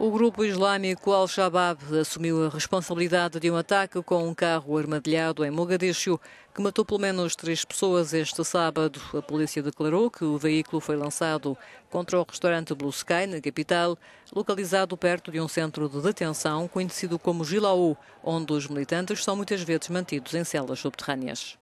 O grupo islâmico Al-Shabaab assumiu a responsabilidade de um ataque com um carro armadilhado em Mogadishu, que matou pelo menos três pessoas este sábado. A polícia declarou que o veículo foi lançado contra o restaurante Blue Sky, na capital, localizado perto de um centro de detenção conhecido como Gilaú, onde os militantes são muitas vezes mantidos em celas subterrâneas.